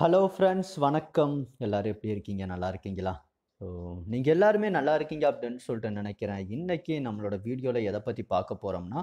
hello friends வணக்கம் எல்லோரும் எப்படி இருக்கீங்க நல்லா இருக்கீங்களா ஸோ நீங்கள் எல்லாருமே நல்லா இருக்கீங்க அப்படின்னு சொல்லிட்டு நினைக்கிறேன் இன்றைக்கி நம்மளோட வீடியோவில் எதை பற்றி பார்க்க போகிறோம்னா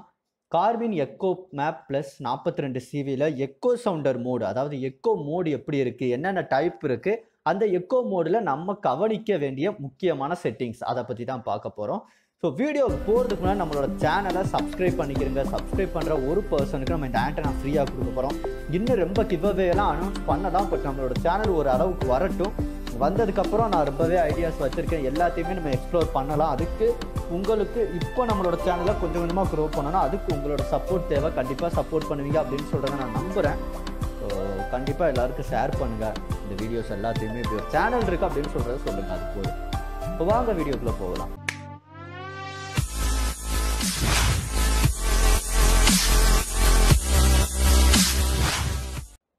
கார்வின் எக்கோ மேப் ப்ளஸ் நாற்பத்தி ரெண்டு சிவியில் எக்கோ சவுண்டர் மோடு அதாவது எக்கோ மோடு எப்படி இருக்குது என்னென்ன டைப் இருக்குது அந்த எக்கோ மோடில் நம்ம கவனிக்க வேண்டிய முக்கியமான செட்டிங்ஸ் அதை பற்றி தான் பார்க்க போகிறோம் ஸோ வீடியோக்கு போகிறதுக்கு முன்னாடி நம்மளோட சேனலை சப்ஸ்கிரைப் பண்ணிக்கிறங்க சப்ஸ்கிரைப் பண்ணுற ஒரு பர்சனுக்கு நம்ம இந்த ஆண்டனா ஃப்ரீயாக கொடுக்க போகிறோம் இன்னும் ரொம்ப எல்லாம் அனௌன்ஸ் பண்ணலாம் பட் நம்மளோட சேனல் ஒரு அளவுக்கு வரட்டும் வந்ததுக்கப்புறம் நான் ரொம்பவே ஐடியாஸ் வச்சுருக்கேன் எல்லாத்தையுமே நம்ம எக்ஸ்ப்ளோர் பண்ணலாம் அதுக்கு உங்களுக்கு இப்போ நம்மளோட சேனலை கொஞ்சம் கொஞ்சமாக க்ரோ பண்ணணும் அதுக்கு உங்களோட சப்போர்ட் தேவை கண்டிப்பாக சப்போர்ட் பண்ணுவீங்க அப்படின்னு சொல்கிறத நான் நம்புகிறேன் ஸோ கண்டிப்பாக எல்லாருக்கும் ஷேர் பண்ணுங்கள் இந்த வீடியோஸ் எல்லாத்தையுமே இப்போ சேனல் இருக்குது அப்படின்னு சொல்கிறத சொல்லுங்கள் அது போதும் இப்போ வாங்க வீடியோக்குள்ளே போகலாம்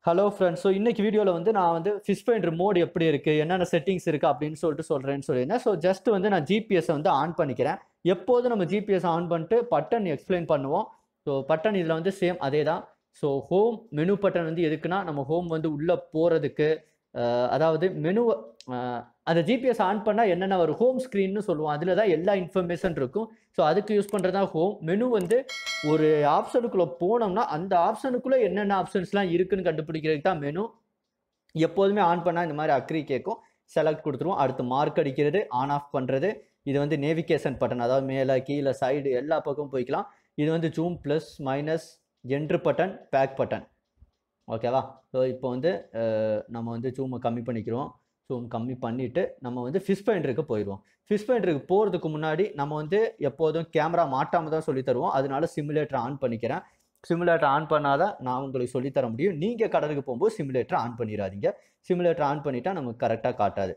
ஹலோ ஃப்ரெண்ட்ஸ் ஸோ இன்றைக்கி வீடியோவில் வந்து நான் வந்து ஃபிஷ் பெயிண்டர் மோட் எப்படி இருக்குது என்னென்ன செட்டிங்ஸ் இருக்குது அப்படின்னு சொல்லிட்டு சொல்கிறேன்னு சொல்லியிருந்தேன் ஸோ ஜஸ்ட் வந்து நான் ஜிபிஎஸை வந்து ஆன் பண்ணிக்கிறேன் எப்போதும் நம்ம ஜிபிஎஸ் ஆன் பண்ணிட்டு பட்டன் எக்ஸ்பிளைன் பண்ணுவோம் ஸோ பட்டன் இதில் வந்து சேம் அதே தான் ஸோ ஹோம் மெனு பட்டன் வந்து எதுக்குன்னா நம்ம ஹோம் வந்து உள்ளே போகிறதுக்கு அதாவது மெனுவை அந்த ஜிபிஎஸ் ஆன் பண்ணால் என்னென்ன ஒரு ஹோம் ஸ்க்ரீன்னு சொல்லுவோம் அதில் தான் எல்லா இன்ஃபர்மேஷன் இருக்கும் ஸோ அதுக்கு யூஸ் பண்ணுறது தான் ஹோம் மெனு வந்து ஒரு ஆப்ஷனுக்குள்ளே போனோம்னா அந்த ஆப்ஷனுக்குள்ளே என்னென்ன ஆப்ஷன்ஸ்லாம் இருக்குன்னு கண்டுபிடிக்கிறதுக்கு தான் மெனு எப்போதுமே ஆன் பண்ணால் இந்த மாதிரி அக்ரி கேட்கும் செலக்ட் கொடுத்துருவோம் அடுத்து மார்க் அடிக்கிறது ஆன் ஆஃப் பண்ணுறது இது வந்து நேவிகேஷன் பட்டன் அதாவது மேலே கீழே சைடு எல்லா பக்கமும் போய்க்கலாம் இது வந்து zoom plus minus enter button back button ஓகேவா ஸோ இப்போ வந்து நம்ம வந்து சூமை கம்மி பண்ணிக்கிறோம் சூம் கம்மி பண்ணிவிட்டு நம்ம வந்து ஃபிஷ் பாயிண்ட்ருக்கு போயிடுவோம் ஃபிஷ் பாயிண்ட்ருக்கு போகிறதுக்கு முன்னாடி நம்ம வந்து எப்போதும் கேமரா மாட்டாமல் தான் சொல்லி தருவோம் அதனால சிமுலேட்டர் ஆன் பண்ணிக்கிறேன் சிமுலேட்டர் ஆன் பண்ணால் தான் நான் உங்களுக்கு சொல்லித்தர முடியும் நீங்கள் கடலுக்கு போகும்போது சிமுலேட்டர் ஆன் பண்ணிடாதீங்க சிமுலேட்டர் ஆன் பண்ணிட்டா நமக்கு கரெக்டாக காட்டாது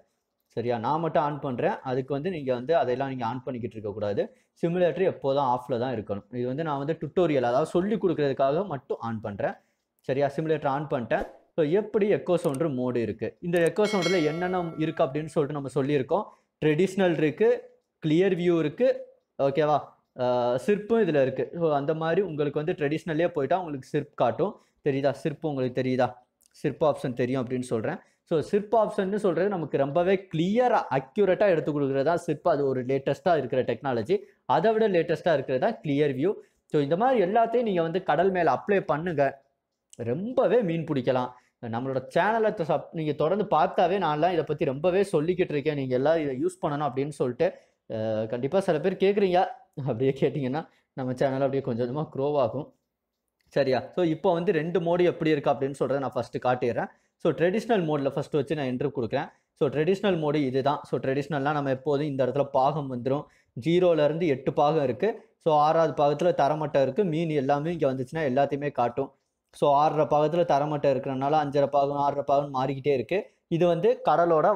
சரியா நான் மட்டும் ஆன் பண்ணுறேன் அதுக்கு வந்து நீங்கள் வந்து அதையெல்லாம் நீங்கள் ஆன் பண்ணிக்கிட்டு இருக்கக்கூடாது சிமுலேட்டர் எப்போதும் ஆஃபில் தான் இருக்கணும் இது வந்து நான் வந்து டுட்டோரியல் அதாவது சொல்லி கொடுக்குறதுக்காக மட்டும் ஆன் பண்ணுறேன் சரியா சிமுலேட்டர் ஆன் பண்ணிட்டேன் ஸோ எப்படி எக்கோ சவுண்டர் மோடு இருக்குது இந்த எக்கோ சவுண்டரில் என்னென்ன இருக்குது அப்படின்னு சொல்லிட்டு நம்ம சொல்லியிருக்கோம் ட்ரெடிஷ்னல் இருக்குது கிளியர் வியூ இருக்குது ஓகேவா சிற்பும் இதில் இருக்குது ஸோ அந்த மாதிரி உங்களுக்கு வந்து ட்ரெடிஷ்னல்லே போயிட்டா உங்களுக்கு சிற்பு காட்டும் தெரியுதா சிற்பம் உங்களுக்கு தெரியுதா சிற்ப ஆப்ஷன் தெரியும் அப்படின்னு சொல்கிறேன் ஸோ சிற்ப ஆப்ஷன்னு சொல்கிறது நமக்கு ரொம்பவே கிளியராக அக்யூரேட்டாக எடுத்து கொடுக்குறதா சிற்பம் அது ஒரு லேட்டஸ்ட்டாக இருக்கிற டெக்னாலஜி அதை விட லேட்டஸ்ட்டாக இருக்கிறதா கிளியர் வியூ ஸோ இந்த மாதிரி எல்லாத்தையும் நீங்கள் வந்து கடல் மேலே அப்ளை பண்ணுங்கள் ரொம்பவே மீன் பிடிக்கலாம் நம்மளோட சேனலை சப் நீங்கள் தொடர்ந்து பார்த்தாவே நான்லாம் இதை பற்றி ரொம்பவே சொல்லிக்கிட்டு இருக்கேன் நீங்கள் எல்லாம் இதை யூஸ் பண்ணணும் அப்படின்னு சொல்லிட்டு கண்டிப்பாக சில பேர் கேட்குறீங்க அப்படியே கேட்டிங்கன்னா நம்ம சேனல் அப்படியே கொஞ்சம் கொஞ்சமாக க்ரோ ஆகும் சரியா ஸோ இப்போ வந்து ரெண்டு மோடு எப்படி இருக்குது அப்படின்னு சொல்கிறத நான் ஃபஸ்ட்டு காட்டிடுறேன் ஸோ ட்ரெடிஷ்னல் மோடில் ஃபஸ்ட்டு வச்சு நான் என்ட்ரு கொடுக்குறேன் ஸோ ட்ரெடிஷ்னல் மோடு இது தான் ஸோ ட்ரெடிஷ்னல்லாம் நம்ம எப்போதும் இந்த இடத்துல பாகம் வந்துடும் ஜீரோலேருந்து எட்டு பாகம் இருக்குது ஸோ ஆறாவது பாகத்தில் தரமட்டம் இருக்குது மீன் எல்லாமே இங்கே வந்துச்சுன்னா எல்லாத்தையுமே காட்டும் ஸோ ஆறரை பாகத்தில் தரமட்டை இருக்கிறனால அஞ்சரை பாகம் ஆறரை பாகம் மாறிக்கிட்டே இருக்குது இது வந்து கடலோட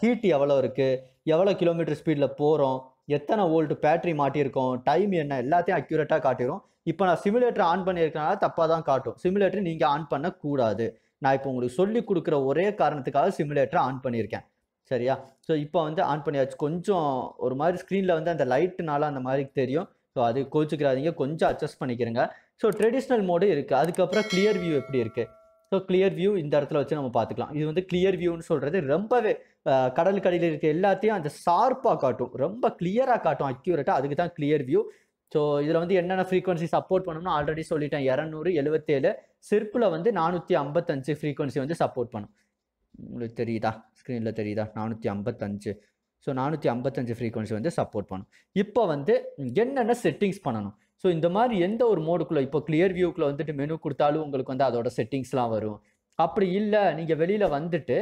ஹீட் எவ்வளோ இருக்குது எவ்வளோ கிலோமீட்டர் ஸ்பீடில் போகிறோம் எத்தனை ஓல்ட்டு பேட்டரி மாட்டியிருக்கோம் டைம் என்ன எல்லாத்தையும் அக்யூரேட்டாக காட்டிடும் இப்போ நான் சிமுலேட்டர் ஆன் பண்ணியிருக்கனால தப்பாக தான் காட்டும் சிமுலேட்டர் நீங்கள் ஆன் பண்ணக்கூடாது நான் இப்போ உங்களுக்கு சொல்லி கொடுக்குற ஒரே காரணத்துக்காக சிமுலேட்டரை ஆன் பண்ணியிருக்கேன் சரியா ஸோ இப்போ வந்து ஆன் பண்ணியாச்சு கொஞ்சம் ஒரு மாதிரி ஸ்க்ரீனில் வந்து அந்த லைட்டுனால அந்த மாதிரி தெரியும் ஸோ அது கோச்சிக்கிறாதீங்க கொஞ்சம் அட்ஜஸ்ட் பண்ணிக்கிறேங்க ஸோ ட்ரெடிஷ்னல் மோடு இருக்குது அதுக்கப்புறம் கிளியர் வியூ எப்படி இருக்குது ஸோ கிளியர் வியூ இந்த இடத்துல வச்சு நம்ம பார்த்துக்கலாம் இது வந்து கிளியர் வியூன்னு சொல்கிறது ரொம்பவே கடல் கடையில் இருக்க எல்லாத்தையும் அந்த ஷார்ப்பாக காட்டும் ரொம்ப கிளியராக காட்டும் அக்யூரேட்டாக அதுக்கு தான் கிளியர் வியூ ஸோ இதில் வந்து என்னென்ன ஃப்ரீக்வன்சி சப்போர்ட் பண்ணணும்னு ஆல்ரெடி சொல்லிட்டேன் இரநூறு எழுபத்தேழு சிற்பில் வந்து நானூற்றி ஐம்பத்தஞ்சு ஃப்ரீக்வன்சி வந்து சப்போர்ட் பண்ணும் உங்களுக்கு தெரியுதா ஸ்க்ரீனில் தெரியுதா நானூற்றி ஐம்பத்தஞ்சு ஸோ நானூற்றி ஐம்பத்தஞ்சு ஃப்ரீக்வன்சி வந்து சப்போர்ட் பண்ணும் இப்போ வந்து என்னென்ன செட்டிங்ஸ் பண்ணணும் ஸோ இந்த மாதிரி எந்த ஒரு மோடுக்குள்ளே இப்போ கிளியர் வியூக்குள்ளே வந்துட்டு மெனு கொடுத்தாலும் உங்களுக்கு வந்து அதோட செட்டிங்ஸ்லாம் வரும் அப்படி இல்லை நீங்கள் வெளியில் வந்துட்டு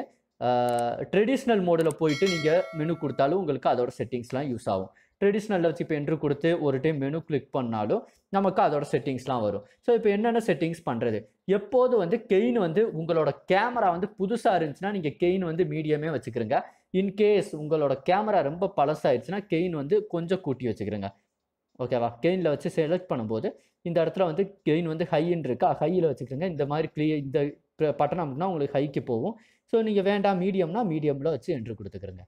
ட்ரெடிஷ்னல் மோடில் போயிட்டு நீங்கள் மெனு கொடுத்தாலும் உங்களுக்கு அதோட செட்டிங்ஸ்லாம் யூஸ் ஆகும் ட்ரெடிஷ்னலில் வச்சு இப்போ என்ட்ரு கொடுத்து ஒரு டைம் மெனு கிளிக் பண்ணாலும் நமக்கு அதோட செட்டிங்ஸ்லாம் வரும் ஸோ இப்போ என்னென்ன செட்டிங்ஸ் பண்ணுறது எப்போது வந்து கெயின் வந்து உங்களோட கேமரா வந்து புதுசாக இருந்துச்சுன்னா நீங்கள் கெயின் வந்து மீடியமே வச்சுக்கிறங்க இன்கேஸ் உங்களோட கேமரா ரொம்ப பழசாயிருச்சுன்னா கெயின் வந்து கொஞ்சம் கூட்டி வச்சுக்கிறங்க ஓகேவா கெயினில் வச்சு செலக்ட் பண்ணும்போது இந்த இடத்துல வந்து கெயின் வந்து ஹைன்னு இருக்கா ஹையில் வச்சுக்கோங்க இந்த மாதிரி கிளிய இந்த பட்டன் அப்படின்னா உங்களுக்கு ஹைக்கு போகும் ஸோ நீங்கள் வேண்டாம் மீடியம்னா மீடியமில் வச்சு என்று கொடுத்துக்கிறங்க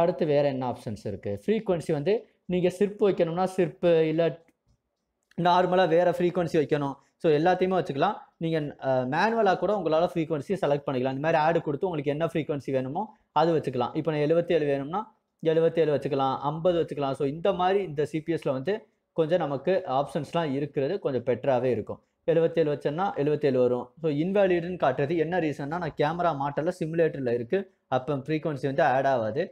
அடுத்து வேறு என்ன ஆப்ஷன்ஸ் இருக்குது ஃப்ரீக்குவென்சி வந்து நீங்கள் சிற்பு வைக்கணும்னா சிற்பு இல்லை நார்மலாக வேறு ஃப்ரீக்குவன்சி வைக்கணும் ஸோ எல்லாத்தையுமே வச்சுக்கலாம் நீங்கள் மேனுவலாக கூட உங்களால் ஃப்ரீக்குவன்சி செலக்ட் பண்ணிக்கலாம் இந்த மாதிரி ஆடு கொடுத்து உங்களுக்கு என்ன ஃப்ரீக்குவென்சி வேணுமோ அது வச்சுக்கலாம் இப்போ நான் எழுபத்தி ஏழு வேணும்னா எழுபத்தேழு வச்சுக்கலாம் ஐம்பது வச்சுக்கலாம் ஸோ இந்த மாதிரி இந்த சிபிஎஸ்சில் வந்து கொஞ்சம் நமக்கு ஆப்ஷன்ஸ்லாம் இருக்கிறது கொஞ்சம் பெட்டராகவே இருக்கும் எழுபத்தேழு வச்சேன்னா எழுபத்தேழு வரும் ஸோ இன்வேலிடுன்னு காட்டுறது என்ன ரீசன்னா நான் கேமரா மாட்டல சிமுலேட்டரில் இருக்குது அப்போ ஃப்ரீக்வன்சி வந்து ஆட் ஆகாது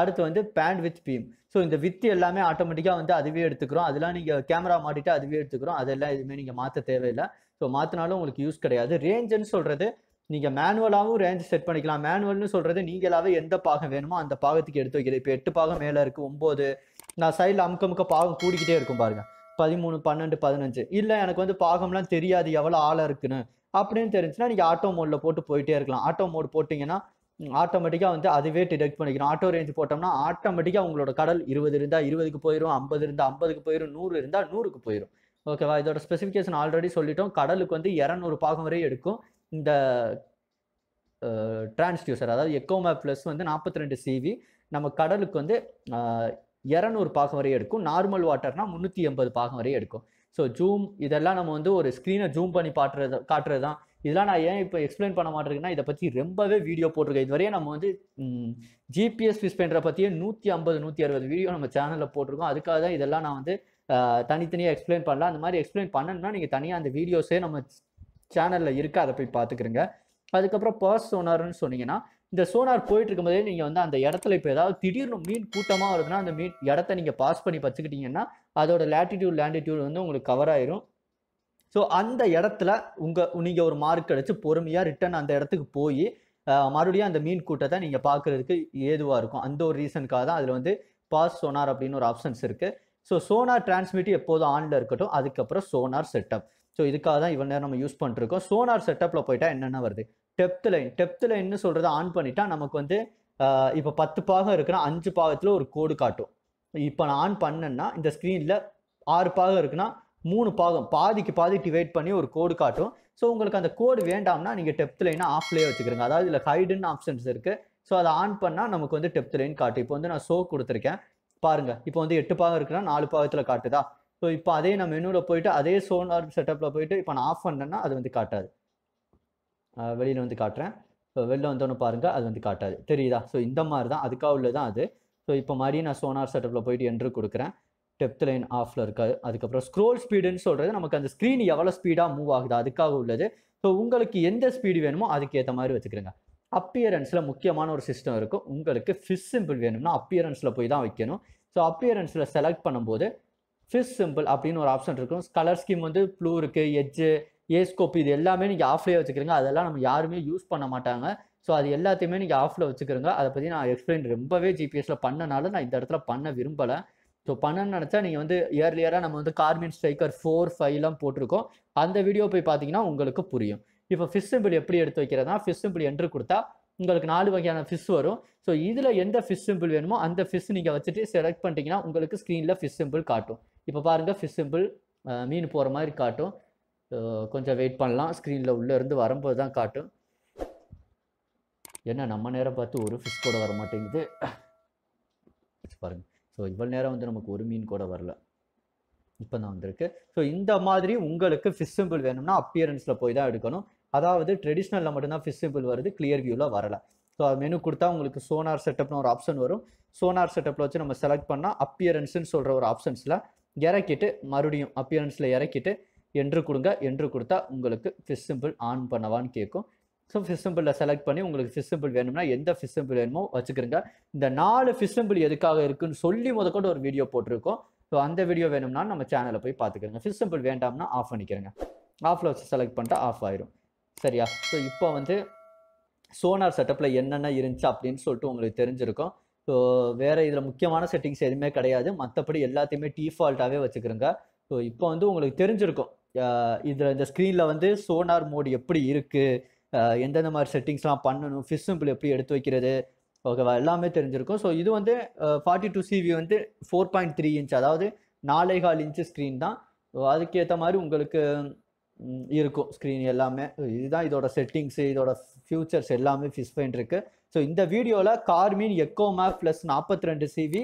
அடுத்து வந்து பேண்ட் வித் பீம் ஸோ இந்த வித் எல்லாமே ஆட்டோமேட்டிக்காக வந்து அதுவே எடுத்துக்கிறோம் அதெல்லாம் நீங்கள் கேமரா மாட்டிட்டு அதுவே எடுத்துக்கிறோம் அதெல்லாம் எதுவுமே நீங்கள் மாற்ற தேவையில்லை ஸோ மாற்றினாலும் உங்களுக்கு யூஸ் கிடையாது ரேஞ்சுன்னு சொல்கிறது நீங்கள் மேனுவலாகவும் ரேஞ்ச் செட் பண்ணிக்கலாம் மேனுவல்னு சொல்கிறது நீங்களாவே எந்த பாகம் வேணுமோ அந்த பாகத்துக்கு எடுத்து வைக்கிறது இப்போ எட்டு பாகம் மேலே இருக்குது ஒம்பது நான் சைடில் அமுக்க அமுக்க பாகம் கூடிக்கிட்டே இருக்கும் பாருங்கள் பதிமூணு பன்னெண்டு பதினஞ்சு இல்லை எனக்கு வந்து பாகம்லாம் தெரியாது எவ்வளோ ஆளாக இருக்குன்னு அப்படின்னு தெரிஞ்சுன்னா நீங்கள் ஆட்டோ மோடில் போட்டு போயிட்டே இருக்கலாம் ஆட்டோ மோடு போட்டிங்கன்னா ஆட்டோமேட்டிக்காக வந்து அதுவே டிடெக்ட் பண்ணிக்கணும் ஆட்டோ ரேஞ்ச் போட்டோம்னா ஆட்டோமேட்டிக்காக உங்களோட கடல் இருபது இருந்தால் இருபதுக்கு போயிடும் ஐம்பது இருந்தால் ஐம்பதுக்கு போயிடும் நூறு இருந்தால் நூறுக்கு போயிடும் ஓகேவா இதோட ஸ்பெசிஃபிகேஷன் ஆல்ரெடி சொல்லிட்டோம் கடலுக்கு வந்து இரநூறு பாகம் வரை எடுக்கும் இந்த டிரான்ஸ்டியூசர் அதாவது எக்கோமே ப்ளஸ் வந்து நாற்பத்தி ரெண்டு சிவி நம்ம கடலுக்கு வந்து இரநூறு பாகம் வரையும் எடுக்கும் நார்மல் வாட்டர்னா முந்நூற்றி எண்பது பாகம் வரையும் எடுக்கும் ஸோ ஜூம் இதெல்லாம் நம்ம வந்து ஒரு ஸ்க்ரீனை ஜூம் பண்ணி பாட்டுறது காட்டுறது தான் இதெல்லாம் நான் ஏன் இப்போ எக்ஸ்பிளைன் பண்ண மாட்டேருக்குன்னா இதை பற்றி ரொம்பவே வீடியோ போட்டிருக்கேன் இது வரையும் நம்ம வந்து ஜிபிஎஸ் ஃபிஸ் பண்ணுற பற்றியே நூற்றி ஐம்பது நூற்றி அறுபது வீடியோ நம்ம சேனலில் போட்டிருக்கோம் அதுக்காக தான் இதெல்லாம் நான் வந்து தனித்தனியாக எக்ஸ்பிளைன் பண்ணலாம் அந்த மாதிரி எக்ஸ்பிளைன் பண்ணணும்னா நீங்கள் தனியாக அந்த வீடியோஸே நம்ம சேனலில் இருக்குது அதை போய் பார்த்துக்கிறங்க அதுக்கப்புறம் பர்ஸ் சோனார்னு சொன்னீங்கன்னா இந்த சோனார் போயிட்டு இருக்கும்போதே நீங்கள் வந்து அந்த இடத்துல இப்போ ஏதாவது திடீர்னு மீன் கூட்டமாக வருதுன்னா அந்த மீன் இடத்த நீங்கள் பாஸ் பண்ணி பார்த்துக்கிட்டிங்கன்னா அதோட லேட்டிடியூட் லேண்டிடியூட் வந்து உங்களுக்கு கவர் ஆயிரும் ஸோ அந்த இடத்துல உங்கள் நீங்கள் ஒரு மார்க் அடித்து பொறுமையாக ரிட்டன் அந்த இடத்துக்கு போய் மறுபடியும் அந்த மீன் கூட்டத்தை நீங்கள் பார்க்குறதுக்கு ஏதுவாக இருக்கும் அந்த ஒரு ரீசனுக்காக தான் அதில் வந்து பாஸ் சோனார் அப்படின்னு ஒரு ஆப்ஷன்ஸ் இருக்குது ஸோ சோனார் டிரான்ஸ்மிட்டி எப்போதும் ஆனில் இருக்கட்டும் அதுக்கப்புறம் சோனார் செட்டப் ஸோ இதுக்காக தான் இவ்வளோ நேரம் நம்ம யூஸ் பண்ணிருக்கோம் சோனார் செட்டப்பில் போயிட்டா என்னென்ன வருது டெப்த் லைன் டெப்த் லைன்னு சொல்கிறத ஆன் பண்ணிட்டா நமக்கு வந்து இப்போ பத்து பாகம் இருக்குன்னா அஞ்சு பாகத்தில் ஒரு கோடு காட்டும் இப்போ நான் ஆன் பண்ணேன்னா இந்த ஸ்க்ரீனில் ஆறு பாகம் இருக்குன்னா மூணு பாகம் பாதிக்கு பாதி டிவைட் பண்ணி ஒரு கோடு காட்டும் ஸோ உங்களுக்கு அந்த கோடு வேண்டாம்னா நீங்கள் டெப்த் லைனை ஆஃப்லேயே வச்சுக்கிறீங்க அதாவது இதில் ஹைடுன்னு ஆப்ஷன்ஸ் இருக்குது ஸோ அதை ஆன் பண்ணால் நமக்கு வந்து டெப்த் லைன் காட்டும் இப்போ வந்து நான் ஷோ கொடுத்துருக்கேன் பாருங்கள் இப்போ வந்து எட்டு பாகம் இருக்குன்னா நாலு பாகத்தில் காட்டுதா ஸோ இப்போ அதே நான் மெனுவில் போயிட்டு அதே சோனார் செட்டப்பில் போயிட்டு இப்போ நான் ஆஃப் பண்ணேன்னா அது வந்து காட்டாது வெளியில் வந்து காட்டுறேன் ஸோ வெளில வந்தோன்னு பாருங்கள் அது வந்து காட்டாது தெரியுதா ஸோ இந்த மாதிரி தான் அதுக்காக உள்ள தான் அது ஸோ இப்போ மாதிரி நான் சோனார் செட்டப்பில் போயிட்டு என்ட்ரு கொடுக்குறேன் டெப்த் லைன் ஆஃபில் இருக்காது அதுக்கப்புறம் ஸ்க்ரோல் ஸ்பீடுன்னு சொல்கிறது நமக்கு அந்த ஸ்க்ரீன் எவ்வளோ ஸ்பீடாக மூவ் ஆகுது அதுக்காக உள்ளது ஸோ உங்களுக்கு எந்த ஸ்பீடு வேணுமோ அதுக்கேற்ற மாதிரி வச்சுக்கிறேங்க அப்பியரன்ஸில் முக்கியமான ஒரு சிஸ்டம் இருக்கும் உங்களுக்கு ஃபிஷ் சிம்பிள் வேணும்னா அப்பியரன்ஸில் போய் தான் வைக்கணும் ஸோ அப்பியரன்ஸில் செலக்ட் பண்ணும்போது ஃபிஷ் சிம்பிள் அப்படின்னு ஒரு ஆப்ஷன் இருக்கும் கலர் ஸ்கீம் வந்து ப்ளூ இருக்குது எட்ஜு ஏஸ்கோப் இது எல்லாமே நீங்கள் ஆஃப்லேயே வச்சுக்கிறீங்க அதெல்லாம் நம்ம யாருமே யூஸ் பண்ண மாட்டாங்க ஸோ அது எல்லாத்தையுமே நீங்கள் ஆஃபில் வச்சுக்கிறோங்க அதை பற்றி நான் எக்ஸ்பிளைன் ரொம்பவே ஜிபிஎஸில் பண்ணனால நான் இந்த இடத்துல பண்ண விரும்பலை ஸோ பண்ணணும்னு நினச்சா நீங்கள் வந்து இயர்லியராக நம்ம வந்து கார்மின் ஸ்ட்ரைக்கர் ஃபோர் ஃபைவ்லாம் போட்டிருக்கோம் அந்த வீடியோ போய் பார்த்தீங்கன்னா உங்களுக்கு புரியும் இப்போ ஃபிஷ் சிம்பிள் எப்படி எடுத்து வைக்கிறதா ஃபிஷ் சிம்பிள் என்று கொடுத்தா உங்களுக்கு நாலு வகையான ஃபிஷ் வரும் ஸோ இதில் எந்த ஃபிஷ் சிம்பிள் வேணுமோ அந்த ஃபிஷ் நீங்கள் வச்சுட்டு செலக்ட் பண்ணிட்டீங்கன்னா உங்களுக்கு ஸ்க்ரீனில் ஃபிஷ் சிம்பிள் காட்டும் இப்போ பாருங்கள் ஃபிஷ் சிம்பிள் மீன் போகிற மாதிரி காட்டும் கொஞ்சம் வெயிட் பண்ணலாம் ஸ்க்ரீனில் உள்ளேருந்து வரும்போது தான் காட்டும் ஏன்னா நம்ம நேரம் பார்த்து ஒரு ஃபிஷ் கூட வர மாட்டேங்குது பாருங்கள் ஸோ இவ்வளோ நேரம் வந்து நமக்கு ஒரு மீன் கூட வரல இப்போ தான் வந்திருக்கு ஸோ இந்த மாதிரி உங்களுக்கு ஃபிஷ் சிம்பிள் வேணும்னா அப்பியரன்ஸில் போய் தான் எடுக்கணும் அதாவது ட்ரெடிஷ்னலில் மட்டும்தான் ஃபிஷ் சிம்பிள் வருது கிளியர் வியூவில் வரலை ஸோ மெனு கொடுத்தா உங்களுக்கு சோனார் செட்டப்னு ஒரு ஆப்ஷன் வரும் சோனார் செட்டப்பில் வச்சு நம்ம செலக்ட் பண்ணால் அப்பியரன்ஸுன்னு சொல்கிற ஒரு ஆப்ஷன்ஸில் இறக்கிட்டு மறுபடியும் அப்பியரன்ஸில் இறக்கிட்டு என்று கொடுங்க என்று கொடுத்தா உங்களுக்கு ஃபிஷ் சிம்பிள் ஆன் பண்ணவான்னு கேட்கும் ஸோ ஃபிஷ் சிம்பிளில் செலக்ட் பண்ணி உங்களுக்கு ஃபிஷ் சிம்பிள் வேணும்னா எந்த ஃபிஷ் சிம்பிள் வேணுமோ வச்சுக்கிறங்க இந்த நாலு ஃபிஷ் சிம்பிள் எதுக்காக இருக்குன்னு சொல்லி முதற்கொண்டு ஒரு வீடியோ போட்டிருக்கோம் ஸோ அந்த வீடியோ வேணும்னா நம்ம சேனலை போய் பார்த்துக்கிறங்க ஃபிஷ் சிம்பிள் வேண்டாம்னா ஆஃப் பண்ணிக்கிறங்க ஆஃபில் வச்சு செலக்ட் பண்ணிட்டா ஆஃப் ஆயிரும் சரியா ஸோ இப்போ வந்து சோனார் செட்டப்பில் என்னென்ன இருந்துச்சு அப்படின்னு சொல்லிட்டு உங்களுக்கு தெரிஞ்சிருக்கும் ஸோ வேறு இதில் முக்கியமான செட்டிங்ஸ் எதுவுமே கிடையாது மற்றபடி எல்லாத்தையுமே டிஃபால்ட்டாகவே வச்சுக்கிறோங்க ஸோ இப்போ வந்து உங்களுக்கு தெரிஞ்சிருக்கும் இதில் இந்த ஸ்க்ரீனில் வந்து சோனார் மோடு எப்படி இருக்குது எந்தெந்த மாதிரி செட்டிங்ஸ்லாம் பண்ணணும் ஃபிஷ் சிம்பிள் எப்படி எடுத்து வைக்கிறது ஓகேவா எல்லாமே தெரிஞ்சிருக்கும் ஸோ இது வந்து ஃபார்ட்டி டூ சிவி வந்து ஃபோர் பாயிண்ட் த்ரீ இன்ச் அதாவது நாலே கால் இன்ச்சு ஸ்க்ரீன் தான் ஸோ அதுக்கேற்ற மாதிரி உங்களுக்கு இருக்கும் ஸ்க்ரீன் எல்லாமே இதுதான் இதோட செட்டிங்ஸு இதோட ஃபியூச்சர்ஸ் எல்லாமே ஃபிஷ் பாயிண்ட் இருக்குது ஸோ இந்த வீடியோவில் கார்மீன் மேப் ப்ளஸ் நாற்பத்தி ரெண்டு சிவி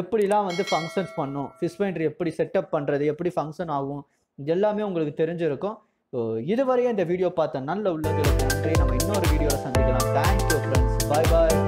எப்படிலாம் வந்து ஃபங்க்ஷன்ஸ் பண்ணும் ஃபிஸ்பென்ட்ரி எப்படி செட்டப் பண்ணுறது எப்படி ஃபங்க்ஷன் ஆகும் இது எல்லாமே உங்களுக்கு தெரிஞ்சிருக்கும் ஸோ இதுவரையும் இந்த வீடியோ பார்த்தா நல்ல உள்ளது நன்றி நம்ம இன்னொரு வீடியோவில் சந்திக்கலாம் தேங்க்யூ ஃப்ரெண்ட்ஸ் பாய் பாய்